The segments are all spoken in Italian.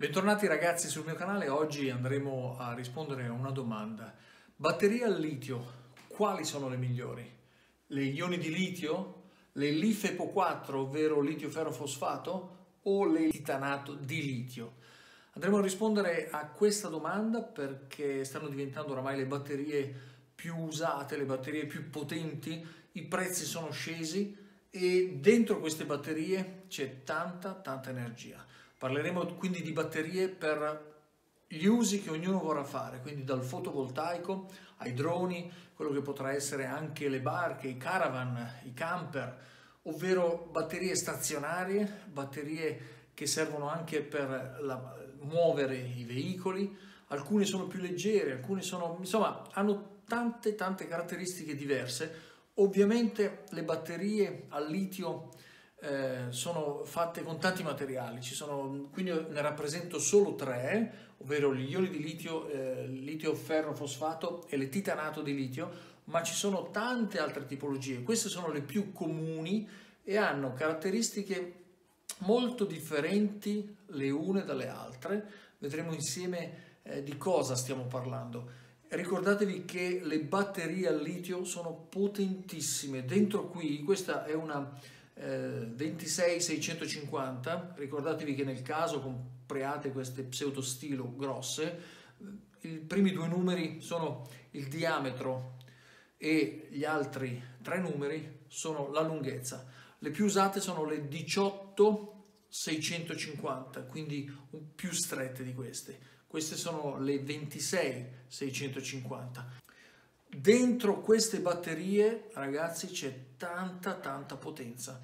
Bentornati ragazzi sul mio canale, oggi andremo a rispondere a una domanda. Batterie al litio, quali sono le migliori? Le ioni di litio? Le LiFePO 4, ovvero litio ferrofosfato? O le titanato di litio? Andremo a rispondere a questa domanda perché stanno diventando oramai le batterie più usate, le batterie più potenti, i prezzi sono scesi e dentro queste batterie c'è tanta tanta energia. Parleremo quindi di batterie per gli usi che ognuno vorrà fare, quindi dal fotovoltaico ai droni, quello che potrà essere anche le barche, i caravan, i camper, ovvero batterie stazionarie, batterie che servono anche per la, muovere i veicoli, alcune sono più leggere, alcune sono, insomma, hanno tante tante caratteristiche diverse. Ovviamente le batterie al litio eh, sono fatte con tanti materiali, sono, quindi ne rappresento solo tre, ovvero gli ioni di litio, eh, litio ferro fosfato e le titanato di litio, ma ci sono tante altre tipologie, queste sono le più comuni e hanno caratteristiche molto differenti le une dalle altre, vedremo insieme eh, di cosa stiamo parlando. Ricordatevi che le batterie al litio sono potentissime, dentro qui questa è una eh, 26650, ricordatevi che nel caso compriate queste pseudostilo grosse, i primi due numeri sono il diametro e gli altri tre numeri sono la lunghezza. Le più usate sono le 18650, quindi più strette di queste. Queste sono le 26650 dentro queste batterie, ragazzi, c'è tanta tanta potenza.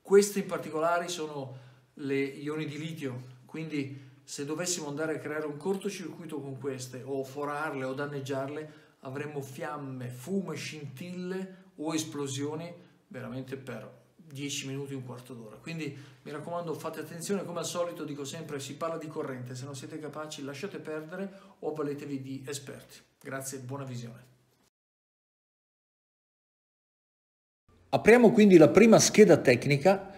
Queste in particolare sono le ioni di litio, quindi se dovessimo andare a creare un cortocircuito con queste o forarle o danneggiarle, avremmo fiamme, fumo, scintille o esplosioni veramente per 10 minuti, un quarto d'ora. Quindi mi raccomando fate attenzione, come al solito dico sempre si parla di corrente, se non siete capaci lasciate perdere o valetevi di esperti. Grazie e buona visione. Apriamo quindi la prima scheda tecnica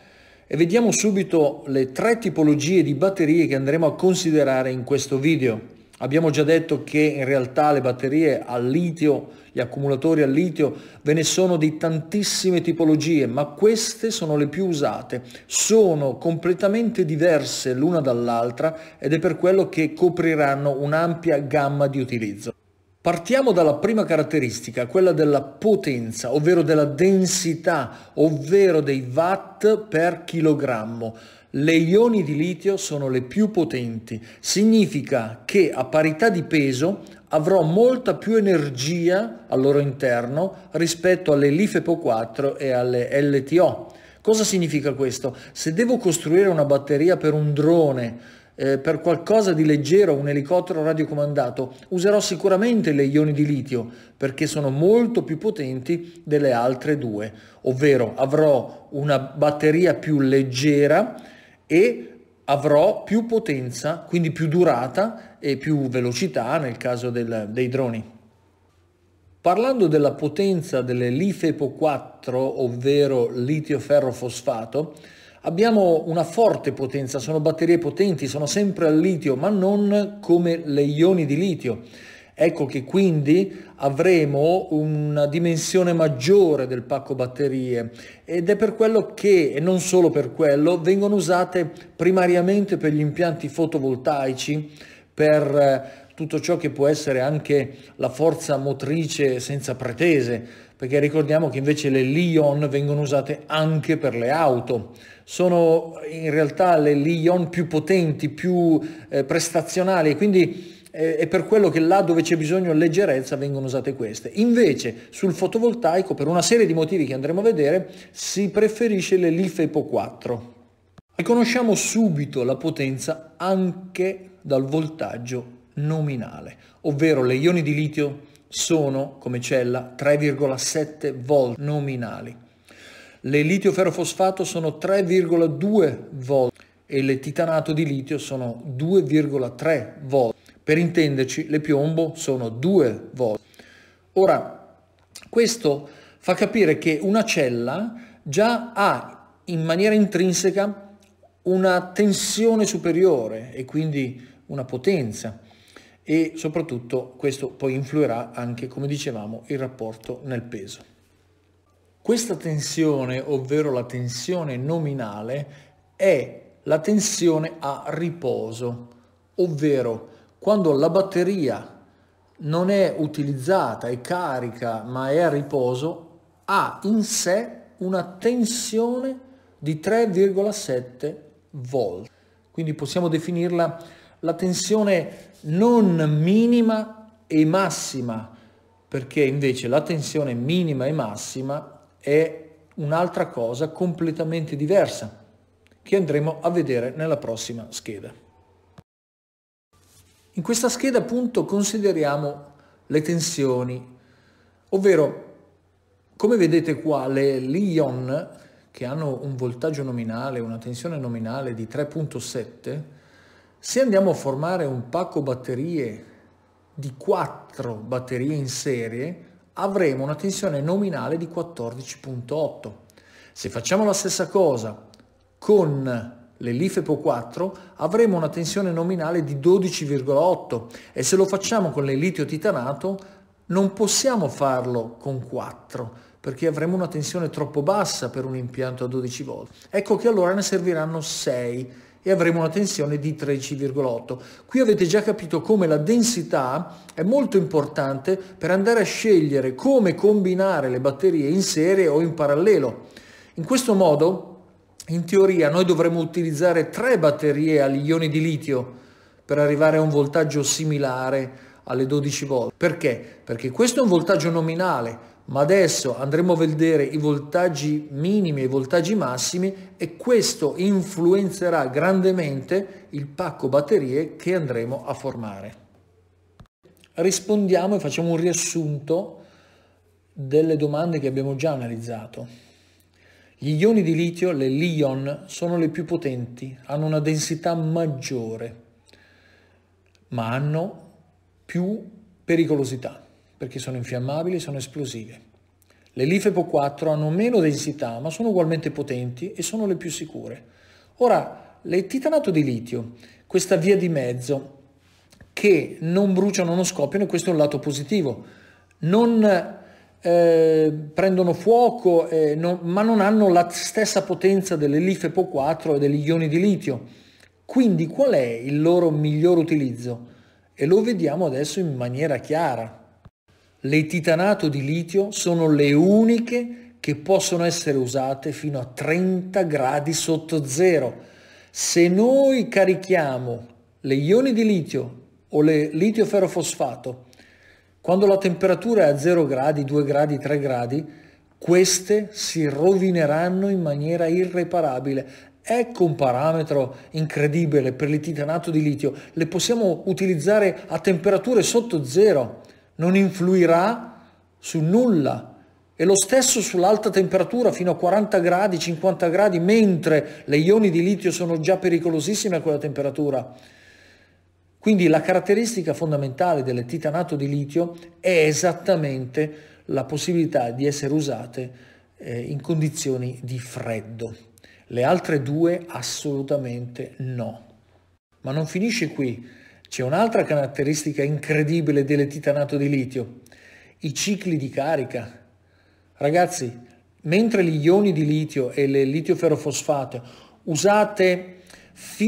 e vediamo subito le tre tipologie di batterie che andremo a considerare in questo video. Abbiamo già detto che in realtà le batterie al litio, gli accumulatori al litio, ve ne sono di tantissime tipologie, ma queste sono le più usate. Sono completamente diverse l'una dall'altra ed è per quello che copriranno un'ampia gamma di utilizzo. Partiamo dalla prima caratteristica, quella della potenza, ovvero della densità, ovvero dei watt per chilogrammo. Le ioni di litio sono le più potenti, significa che a parità di peso avrò molta più energia al loro interno rispetto alle LiFePO4 e alle LTO. Cosa significa questo? Se devo costruire una batteria per un drone, eh, per qualcosa di leggero, un elicottero radiocomandato, userò sicuramente le ioni di litio perché sono molto più potenti delle altre due, ovvero avrò una batteria più leggera e avrò più potenza, quindi più durata e più velocità nel caso del, dei droni. Parlando della potenza delle LiFePO4, ovvero litio ferro fosfato, Abbiamo una forte potenza, sono batterie potenti, sono sempre al litio, ma non come le ioni di litio. Ecco che quindi avremo una dimensione maggiore del pacco batterie ed è per quello che, e non solo per quello, vengono usate primariamente per gli impianti fotovoltaici, per eh, tutto ciò che può essere anche la forza motrice senza pretese, perché ricordiamo che invece le Lion vengono usate anche per le auto. Sono in realtà le Lion più potenti, più eh, prestazionali e quindi eh, è per quello che là dove c'è bisogno leggerezza vengono usate queste. Invece sul fotovoltaico, per una serie di motivi che andremo a vedere, si preferisce le LIFEPO 4. Riconosciamo subito la potenza anche dal voltaggio nominale, ovvero le ioni di litio sono, come cella, 3,7 volt nominali. Le litio-ferrofosfato sono 3,2 volt e le titanato di litio sono 2,3 volt. Per intenderci, le piombo sono 2 volt. Ora, questo fa capire che una cella già ha in maniera intrinseca una tensione superiore e quindi una potenza e soprattutto questo poi influirà anche, come dicevamo, il rapporto nel peso. Questa tensione, ovvero la tensione nominale, è la tensione a riposo, ovvero quando la batteria non è utilizzata, è carica, ma è a riposo, ha in sé una tensione di 3,7 volt. Quindi possiamo definirla la tensione non minima e massima, perché invece la tensione minima e massima è un'altra cosa completamente diversa, che andremo a vedere nella prossima scheda. In questa scheda appunto consideriamo le tensioni, ovvero come vedete qua le, gli ion che hanno un voltaggio nominale, una tensione nominale di 3.7, se andiamo a formare un pacco batterie di 4 batterie in serie, avremo una tensione nominale di 14.8. Se facciamo la stessa cosa con le LIFEPO 4 avremo una tensione nominale di 12,8 e se lo facciamo con le litio titanato non possiamo farlo con 4 perché avremo una tensione troppo bassa per un impianto a 12 volt. Ecco che allora ne serviranno 6 e avremo una tensione di 13,8. Qui avete già capito come la densità è molto importante per andare a scegliere come combinare le batterie in serie o in parallelo. In questo modo, in teoria, noi dovremmo utilizzare tre batterie agli ioni di litio per arrivare a un voltaggio similare alle 12 volt. Perché? Perché questo è un voltaggio nominale, ma adesso andremo a vedere i voltaggi minimi e i voltaggi massimi e questo influenzerà grandemente il pacco batterie che andremo a formare. Rispondiamo e facciamo un riassunto delle domande che abbiamo già analizzato. Gli ioni di litio, le li sono le più potenti, hanno una densità maggiore, ma hanno più pericolosità perché sono infiammabili e sono esplosive. Le LIFEPO 4 hanno meno densità ma sono ugualmente potenti e sono le più sicure. Ora, le titanato di litio, questa via di mezzo che non bruciano, non scoppiano, questo è un lato positivo, non eh, prendono fuoco eh, non, ma non hanno la stessa potenza delle LIFEPO 4 e degli ioni di litio. Quindi qual è il loro miglior utilizzo? E lo vediamo adesso in maniera chiara le titanato di litio sono le uniche che possono essere usate fino a 30 gradi sotto zero. Se noi carichiamo le ioni di litio o le litio ferrofosfato quando la temperatura è a 0 gradi, 2 gradi, 3 gradi, queste si rovineranno in maniera irreparabile. Ecco un parametro incredibile per il titanato di litio. Le possiamo utilizzare a temperature sotto zero non influirà su nulla. E lo stesso sull'alta temperatura fino a 40 gradi, 50 gradi, mentre le ioni di litio sono già pericolosissime a quella temperatura. Quindi la caratteristica fondamentale del titanato di litio è esattamente la possibilità di essere usate eh, in condizioni di freddo. Le altre due assolutamente no. Ma non finisce qui. C'è un'altra caratteristica incredibile delle titanato di litio, i cicli di carica. Ragazzi, mentre gli ioni di litio e le litioferrofosfate usate,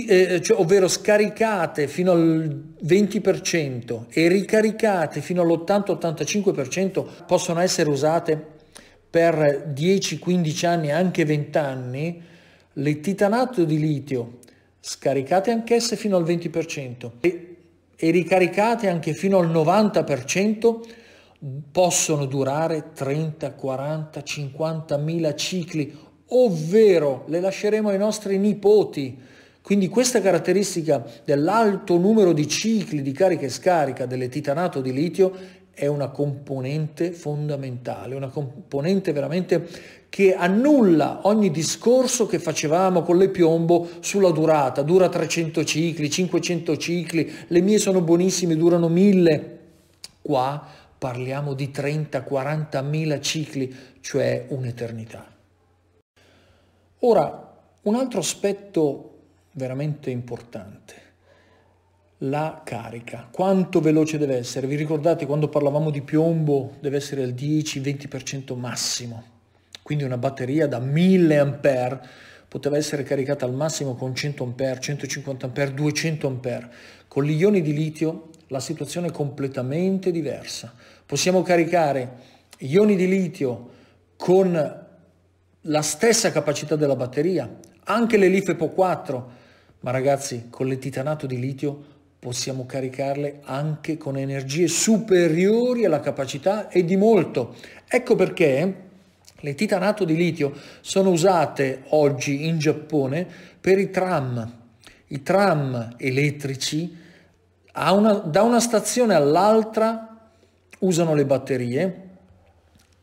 eh, cioè, ovvero scaricate fino al 20% e ricaricate fino all'80-85%, possono essere usate per 10-15 anni, anche 20 anni, le titanato di litio scaricate anch'esse fino al 20% e e ricaricate anche fino al 90% possono durare 30, 40, 50 mila cicli, ovvero le lasceremo ai nostri nipoti. Quindi questa caratteristica dell'alto numero di cicli di carica e scarica delle titanato di litio è una componente fondamentale, una componente veramente che annulla ogni discorso che facevamo con le piombo sulla durata, dura 300 cicli, 500 cicli, le mie sono buonissime, durano 1000. Qua parliamo di 30-40 mila cicli, cioè un'eternità. Ora, un altro aspetto veramente importante la carica, quanto veloce deve essere. Vi ricordate quando parlavamo di piombo deve essere al 10-20% massimo, quindi una batteria da 1000 A poteva essere caricata al massimo con 100 A, 150 A, 200 A. Con gli ioni di litio la situazione è completamente diversa. Possiamo caricare ioni di litio con la stessa capacità della batteria, anche le LIFE po 4, ma ragazzi con l'etitanato di litio possiamo caricarle anche con energie superiori alla capacità e di molto. Ecco perché le titanato di litio sono usate oggi in Giappone per i tram. I tram elettrici una, da una stazione all'altra usano le batterie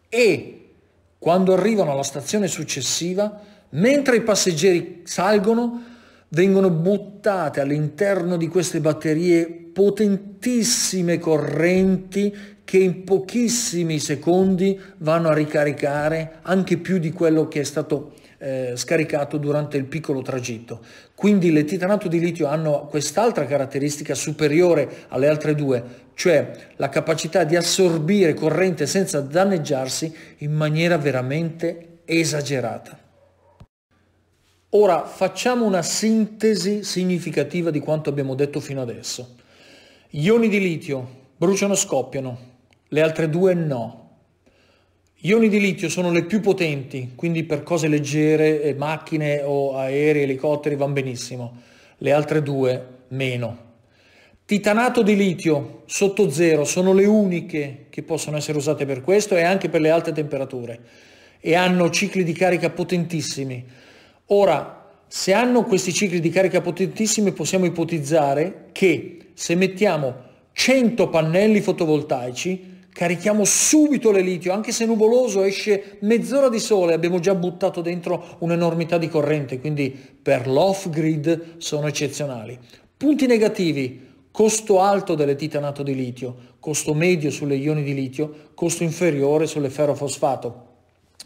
e quando arrivano alla stazione successiva, mentre i passeggeri salgono, vengono buttate all'interno di queste batterie potentissime correnti che in pochissimi secondi vanno a ricaricare anche più di quello che è stato eh, scaricato durante il piccolo tragitto. Quindi le titanato di litio hanno quest'altra caratteristica superiore alle altre due, cioè la capacità di assorbire corrente senza danneggiarsi in maniera veramente esagerata. Ora facciamo una sintesi significativa di quanto abbiamo detto fino adesso. Gli ioni di litio bruciano o scoppiano, le altre due no. Gli ioni di litio sono le più potenti, quindi per cose leggere, eh, macchine o aerei, elicotteri van benissimo, le altre due meno. Titanato di litio sotto zero sono le uniche che possono essere usate per questo e anche per le alte temperature e hanno cicli di carica potentissimi Ora, se hanno questi cicli di carica potentissimi possiamo ipotizzare che se mettiamo 100 pannelli fotovoltaici carichiamo subito le litio, anche se nuvoloso esce mezz'ora di sole, abbiamo già buttato dentro un'enormità di corrente, quindi per l'off grid sono eccezionali. Punti negativi, costo alto delle titanato di litio, costo medio sulle ioni di litio, costo inferiore sulle ferrofosfato.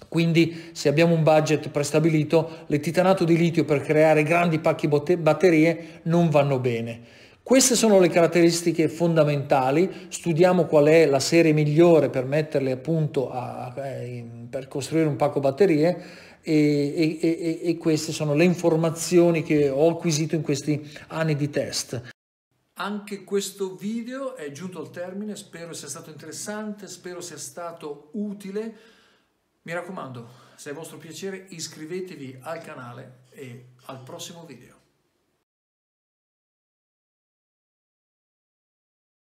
Quindi se abbiamo un budget prestabilito, le titanato di litio per creare grandi pacchi batterie non vanno bene. Queste sono le caratteristiche fondamentali, studiamo qual è la serie migliore per metterle appunto a, per costruire un pacco batterie e, e, e, queste sono le informazioni che ho acquisito in questi anni di test. Anche questo video è giunto al termine, spero sia stato interessante, spero sia stato utile mi raccomando, se è vostro piacere iscrivetevi al canale e al prossimo video.